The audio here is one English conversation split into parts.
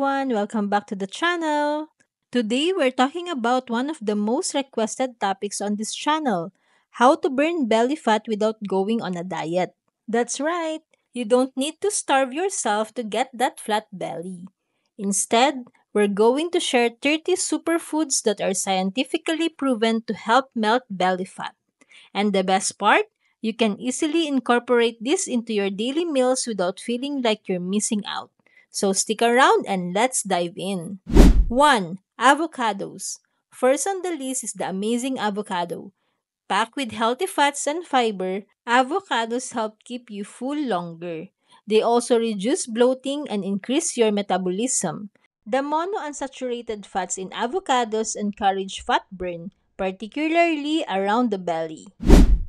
everyone! Welcome back to the channel! Today, we're talking about one of the most requested topics on this channel, how to burn belly fat without going on a diet. That's right! You don't need to starve yourself to get that flat belly. Instead, we're going to share 30 superfoods that are scientifically proven to help melt belly fat. And the best part, you can easily incorporate this into your daily meals without feeling like you're missing out. So stick around and let's dive in. 1. Avocados. First on the list is the amazing avocado. Packed with healthy fats and fiber, avocados help keep you full longer. They also reduce bloating and increase your metabolism. The monounsaturated fats in avocados encourage fat burn, particularly around the belly.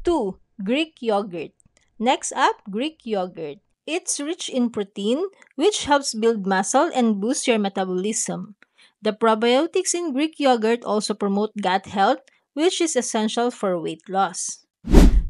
2. Greek yogurt. Next up, Greek yogurt. It's rich in protein, which helps build muscle and boost your metabolism. The probiotics in Greek yogurt also promote gut health, which is essential for weight loss.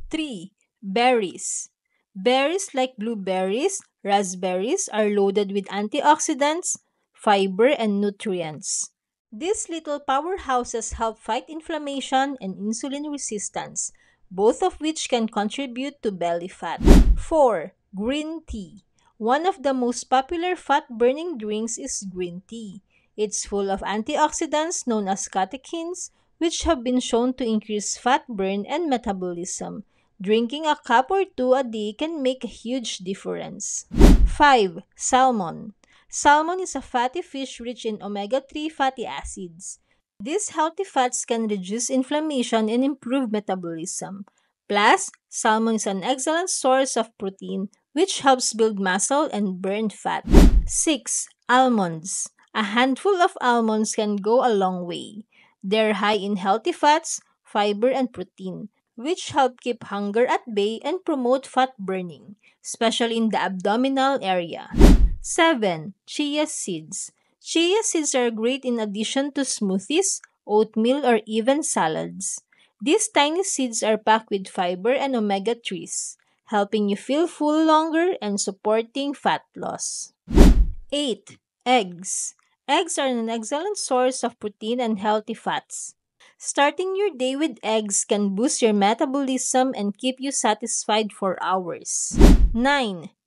3. Berries. Berries like blueberries, raspberries are loaded with antioxidants, fiber, and nutrients. These little powerhouses help fight inflammation and insulin resistance, both of which can contribute to belly fat. 4. Green tea. One of the most popular fat-burning drinks is green tea. It's full of antioxidants known as catechins, which have been shown to increase fat burn and metabolism. Drinking a cup or two a day can make a huge difference. 5. Salmon Salmon is a fatty fish rich in omega-3 fatty acids. These healthy fats can reduce inflammation and improve metabolism. Plus, salmon is an excellent source of protein, which helps build muscle and burn fat. 6. Almonds. A handful of almonds can go a long way. They're high in healthy fats, fiber, and protein, which help keep hunger at bay and promote fat burning, especially in the abdominal area. 7. Chia seeds. Chia seeds are great in addition to smoothies, oatmeal, or even salads. These tiny seeds are packed with fiber and omega 3s, helping you feel full longer and supporting fat loss. 8. Eggs. Eggs are an excellent source of protein and healthy fats. Starting your day with eggs can boost your metabolism and keep you satisfied for hours. 9.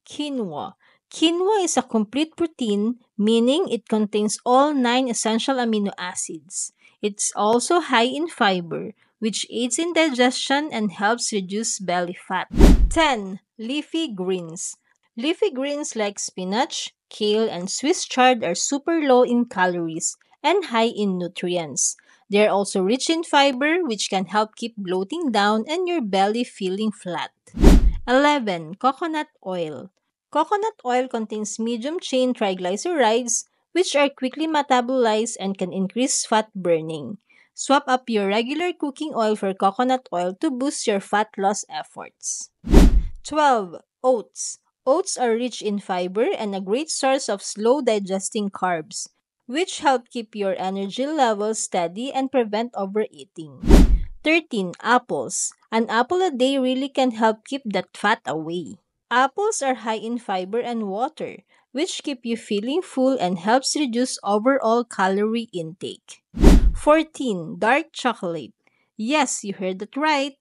Quinoa. Quinoa is a complete protein, meaning it contains all nine essential amino acids. It's also high in fiber, which aids in digestion and helps reduce belly fat. 10. Leafy greens. Leafy greens like spinach, kale, and Swiss chard are super low in calories and high in nutrients. They are also rich in fiber, which can help keep bloating down and your belly feeling flat. 11. Coconut oil. Coconut oil contains medium chain triglycerides, which are quickly metabolized and can increase fat burning. Swap up your regular cooking oil for coconut oil to boost your fat loss efforts. 12. Oats. Oats are rich in fiber and a great source of slow digesting carbs, which help keep your energy levels steady and prevent overeating. 13. Apples. An apple a day really can help keep that fat away. Apples are high in fiber and water, which keep you feeling full and helps reduce overall calorie intake. 14. Dark chocolate. Yes, you heard that right.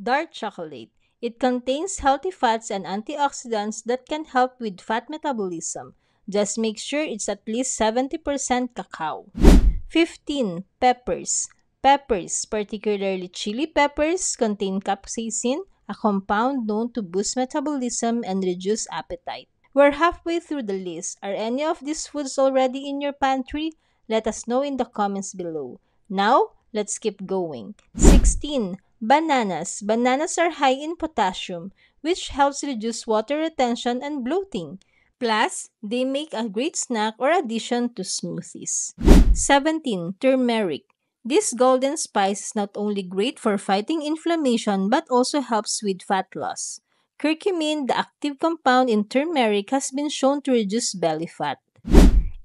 Dark chocolate. It contains healthy fats and antioxidants that can help with fat metabolism. Just make sure it's at least 70% cacao. 15. Peppers. Peppers, particularly chili peppers, contain capsaicin, a compound known to boost metabolism and reduce appetite. We're halfway through the list. Are any of these foods already in your pantry? Let us know in the comments below. Now, let's keep going. 16. Bananas. Bananas are high in potassium, which helps reduce water retention and bloating. Plus, they make a great snack or addition to smoothies. 17. Turmeric. This golden spice is not only great for fighting inflammation but also helps with fat loss. Curcumin, the active compound in turmeric, has been shown to reduce belly fat.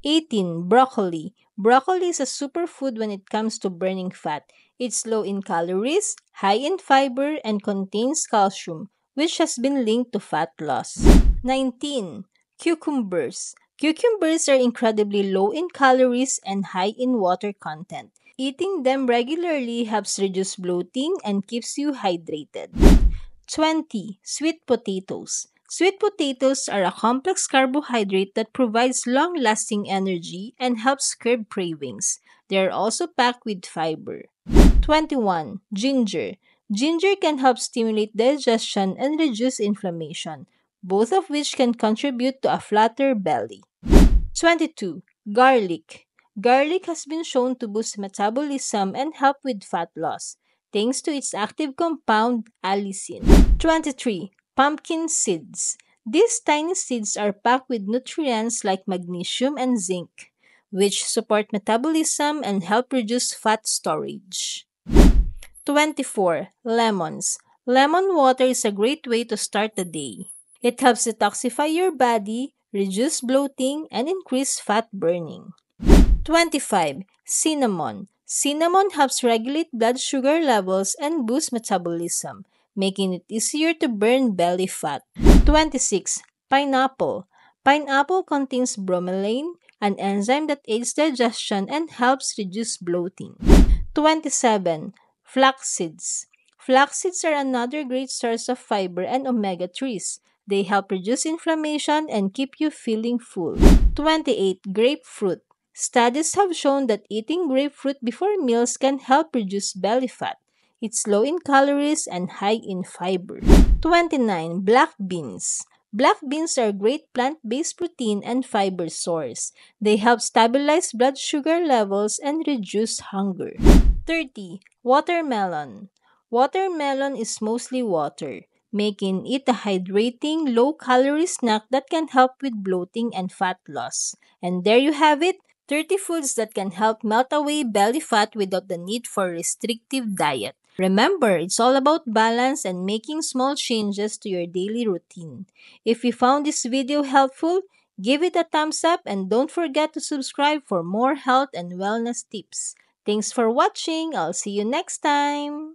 18. Broccoli. Broccoli is a superfood when it comes to burning fat. It's low in calories, high in fiber, and contains calcium, which has been linked to fat loss. 19. Cucumbers. Cucumbers are incredibly low in calories and high in water content. Eating them regularly helps reduce bloating and keeps you hydrated. 20. Sweet potatoes. Sweet potatoes are a complex carbohydrate that provides long lasting energy and helps curb cravings. They are also packed with fiber. 21. Ginger. Ginger can help stimulate digestion and reduce inflammation, both of which can contribute to a flatter belly. 22. Garlic. Garlic has been shown to boost metabolism and help with fat loss, thanks to its active compound allicin. 23. Pumpkin seeds. These tiny seeds are packed with nutrients like magnesium and zinc, which support metabolism and help reduce fat storage. 24. Lemons. Lemon water is a great way to start the day. It helps detoxify your body, reduce bloating, and increase fat burning. 25. Cinnamon. Cinnamon helps regulate blood sugar levels and boost metabolism making it easier to burn belly fat. 26. Pineapple. Pineapple contains bromelain, an enzyme that aids digestion and helps reduce bloating. 27. Flaxseeds. Flaxseeds are another great source of fiber and omega 3s. They help reduce inflammation and keep you feeling full. 28. Grapefruit. Studies have shown that eating grapefruit before meals can help reduce belly fat. It's low in calories and high in fiber. 29. Black beans. Black beans are a great plant-based protein and fiber source. They help stabilize blood sugar levels and reduce hunger. 30. Watermelon. Watermelon is mostly water making it a hydrating, low-calorie snack that can help with bloating and fat loss. And there you have it, 30 foods that can help melt away belly fat without the need for restrictive diet. Remember, it's all about balance and making small changes to your daily routine. If you found this video helpful, give it a thumbs up and don't forget to subscribe for more health and wellness tips. Thanks for watching. I'll see you next time.